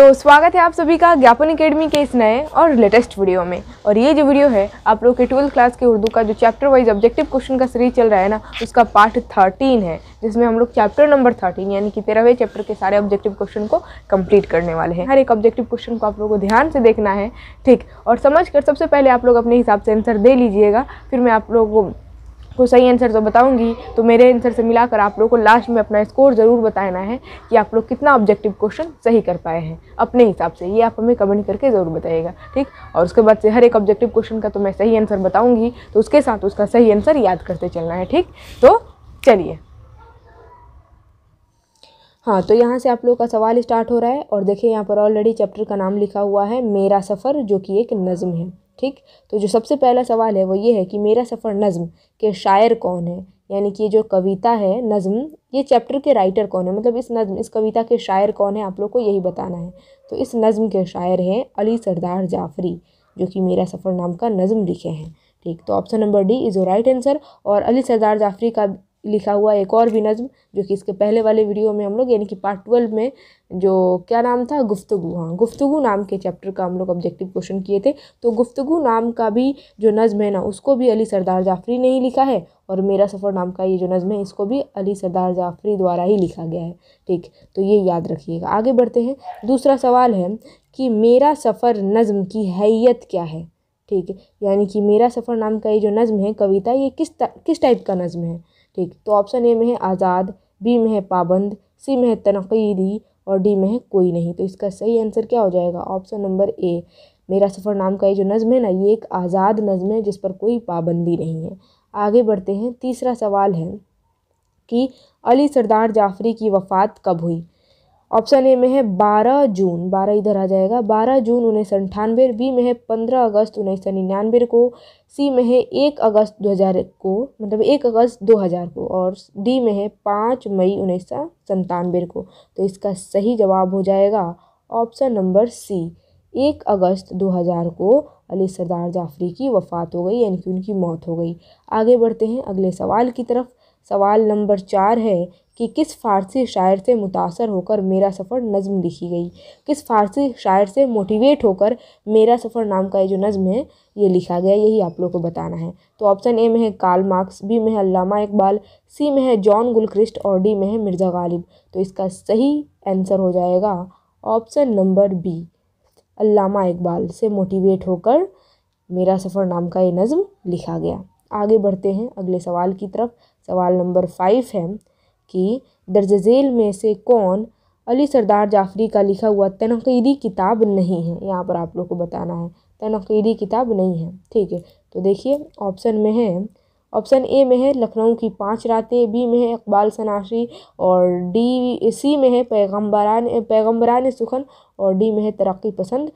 तो स्वागत है आप सभी का ज्ञापन अकेडमी के इस नए और लेटेस्ट वीडियो में और ये जो वीडियो है आप लोग के ट्वेल्थ क्लास के उर्दू का जो चैप्टर वाइज ऑब्जेक्टिव क्वेश्चन का सीरीज चल रहा है ना उसका पार्ट थर्टीन है जिसमें हम लोग चैप्टर नंबर थर्टीन यानी कि तेरहवें चैप्टर के सारे ऑब्जेक्टिव क्वेश्चन को कम्प्लीट करने वाले हैं हर एक ऑब्जेक्टिव क्वेश्चन को आप लोग को ध्यान से देखना है ठीक और समझ कर सबसे पहले आप लोग अपने हिसाब से आंसर दे लीजिएगा फिर मैं आप लोगों को कोई सही आंसर तो बताऊंगी तो मेरे आंसर से मिलाकर आप लोग को लास्ट में अपना स्कोर ज़रूर बताना है कि आप लोग कितना ऑब्जेक्टिव क्वेश्चन सही कर पाए हैं अपने हिसाब से ये आप हमें कमेंट करके ज़रूर बताइएगा ठीक और उसके बाद से हर एक ऑब्जेक्टिव क्वेश्चन का तो मैं सही आंसर बताऊँगी तो उसके साथ उसका सही आंसर याद करते चलना है ठीक तो चलिए हाँ तो यहाँ से आप लोग का सवाल स्टार्ट हो रहा है और देखिए यहाँ पर ऑलरेडी चैप्टर का नाम लिखा हुआ है मेरा सफ़र जो कि एक नज़म है ठीक तो जो सबसे पहला सवाल है वो ये है कि मेरा सफ़र नज़म के शायर कौन है यानी कि ये जो कविता है नज़म ये चैप्टर के राइटर कौन है मतलब इस नज़म इस कविता के शायर कौन है आप लोग को यही बताना है तो इस नज़म के शायर हैं अली सरदार जाफरी जो कि मेरा सफ़र नाम का नज़म लिखे हैं ठीक तो option number D is right answer और अली सरदार जाफरी का लिखा हुआ एक और भी नज़म जो कि इसके पहले वाले वीडियो में हम लोग यानी कि पार्ट ट्वेल्व में जो क्या नाम था गुफ्तगु हाँ गुफ्तगु नाम के चैप्टर का हम लोग ऑब्जेक्टिव क्वेश्चन किए थे तो गुफ्तगु नाम का भी जो नज़म है ना उसको भी अली सरदार जाफरी ने ही लिखा है और मेरा सफ़र नाम का ये जो नज़म है इसको भी अली सरदार जाफरी द्वारा ही लिखा गया है ठीक तो ये याद रखिएगा आगे बढ़ते हैं दूसरा सवाल है कि मेरा सफ़र नज़म की हैत क्या है ठीक है यानी कि मेरा सफ़र नाम का ये जो नज़म है कविता ये किस किस टाइप का नज़म है ठीक तो ऑप्शन ए में है आज़ाद बी में है पाबंद सी में है तनकीदी और डी में है कोई नहीं तो इसका सही आंसर क्या हो जाएगा ऑप्शन नंबर ए मेरा सफ़र नाम का ये जो नज़म है ना ये एक आज़ाद नज़म है जिस पर कोई पाबंदी नहीं है आगे बढ़ते हैं तीसरा सवाल है कि अली सरदार जाफरी की वफ़ात कब हुई ऑप्शन ए में है बारह जून बारह इधर आ जाएगा बारह जून उन्नीस सौ अंठानवे बी में है पंद्रह अगस्त उन्नीस सौ निन्यानवे को सी में है एक अगस्त दो हज़ार को मतलब एक अगस्त दो हज़ार को और डी में है पाँच मई उन्नीस सौ संतानवे को तो इसका सही जवाब हो जाएगा ऑप्शन नंबर सी एक अगस्त दो हज़ार को अली सरदार जाफरी की वफ़ात हो गई यानी कि उनकी मौत हो गई आगे बढ़ते हैं अगले सवाल की तरफ सवाल नंबर चार है कि किस फ़ारसी शायर से मुतासर होकर मेरा सफ़र नज़म लिखी गई किस फ़ारसी शायर से मोटिवेट होकर मेरा सफ़र नाम का ये जो नज़म है ये लिखा गया यही आप लोग को बताना है तो ऑप्शन ए में है काल मार्क्स बी में है अल्लामा इकबाल सी में है जॉन गुलक्रिस्ट और डी में है मिर्ज़ा गालिब तो इसका सही आंसर हो जाएगा option number B Allama Iqbal से मोटिवेट होकर मेरा सफ़र नाम का ये नज़म लिखा गया आगे बढ़ते हैं अगले सवाल की तरफ सवाल नंबर फाइव है कि दर्ज झेल में से कौन अली सरदार जाफरी का लिखा हुआ तनकीदी किताब नहीं है यहाँ पर आप लोग को बताना है तनकीदी किताब नहीं है ठीक है तो देखिए ऑप्शन में है ऑप्शन ए में है लखनऊ की पाँच रातें बी में है इकबाल सनाशी और डी सी में है पैगम्बरान पैगम्बरान सुखन और डी में है तरक्की पसंद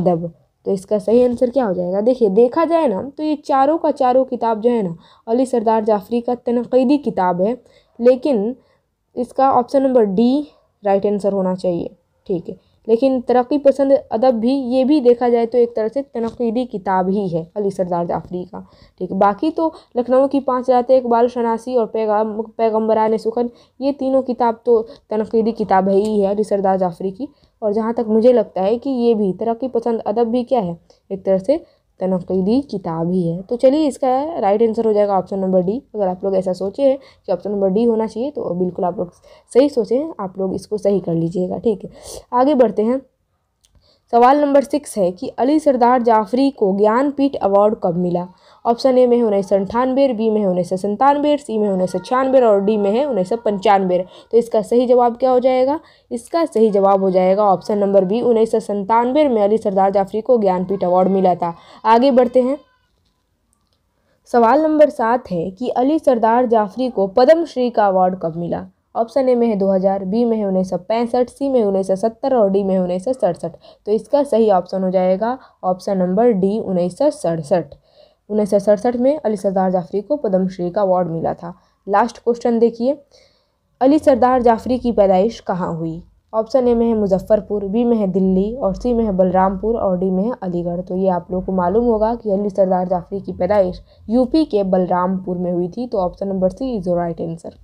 अदब तो इसका सही आंसर क्या हो जाएगा देखिए देखा जाए ना तो ये चारों का चारों किताब जो है ना अली सरदार जाफरी का तनकीदी किताब है लेकिन इसका option number D right answer होना चाहिए ठीक है लेकिन तरक्की पसंद अदब भी ये भी देखा जाए तो एक तरह से तनकीदी किताब ही है अली सरदार जाफरी का ठीक बाकी तो लखनऊ की पाँच रातें इकबाल शनासी और पैगाम पैगम्बरान सुखन ये तीनों किताब तो तनकीदी किताब है ही है अली सरदार जाफरी की और जहाँ तक मुझे लगता है कि ये भी तरक्की पसंद अदब भी क्या है एक तरह से तनकीदी किताब ही है तो चलिए इसका राइट आंसर हो जाएगा ऑप्शन नंबर डी अगर आप लोग ऐसा सोचे हैं कि ऑप्शन नंबर डी होना चाहिए तो बिल्कुल आप लोग सही सोचें आप लोग इसको सही कर लीजिएगा ठीक है आगे बढ़ते हैं सवाल नंबर सिक्स है कि अली सरदार जाफरी को ज्ञानपीठ अवार्ड कब मिला ऑप्शन ए में है उन्नीस सौ अंठानवे बी में है उन्नीस सौ संतानवे सी में उन्नीस सौ छियानवे और डी में है उन्नीस सौ पंचानवे तो इसका सही जवाब क्या हो जाएगा इसका सही जवाब हो जाएगा ऑप्शन नंबर बी उन्नीस सौ संतानवे में अली सरदार जाफरी को ज्ञानपीठ अवार्ड मिला था आगे बढ़ते हैं सवाल नंबर सात है कि अली सरदार जाफरी को पद्मश्री का अवार्ड कब मिला ऑप्शन ए में है 2000, बी में है उन्नीस सौ पैंसठ सी में उन्नीस सौ सत्तर और डी में है उन्नीस सौ सड़सठ तो इसका सही ऑप्शन हो जाएगा ऑप्शन नंबर डी उन्नीस सौ सड़सठ उन्नीस सौ सड़सठ में अली सरदार जाफरी को पद्मश्री का अवार्ड मिला था लास्ट क्वेश्चन देखिए अली सरदार जाफरी की पैदाइश कहाँ हुई ऑप्शन ए में है मुजफ्फरपुर बी में है दिल्ली और सी में है बलरामपुर और डी में है अलीगढ़ तो ये आप लोगों को मालूम होगा कि अली सरदार जाफरी की पैदाइश यूपी के बलरामपुर में हुई थी तो option number C is right answer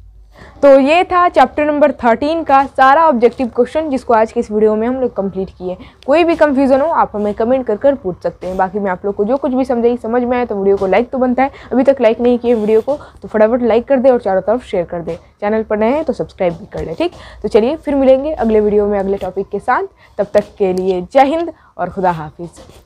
तो ये था चैप्टर नंबर थर्टीन का सारा ऑब्जेक्टिव क्वेश्चन जिसको आज के इस वीडियो में हम लोग कंप्लीट किए कोई भी कंफ्यूजन हो आप हमें कमेंट कर कर पूछ सकते हैं बाकी मैं आप लोग को जो कुछ भी समझाई समझ में आए तो वीडियो को लाइक तो बनता है अभी तक लाइक नहीं किए वीडियो को तो फटाफट लाइक कर दे और चारों तरफ शेयर कर दे चैनल पर नए हैं तो सब्सक्राइब भी कर लें ठीक तो चलिए फिर मिलेंगे अगले वीडियो में अगले टॉपिक के साथ तब तक के लिए जय हिंद और खुदा हाफिज़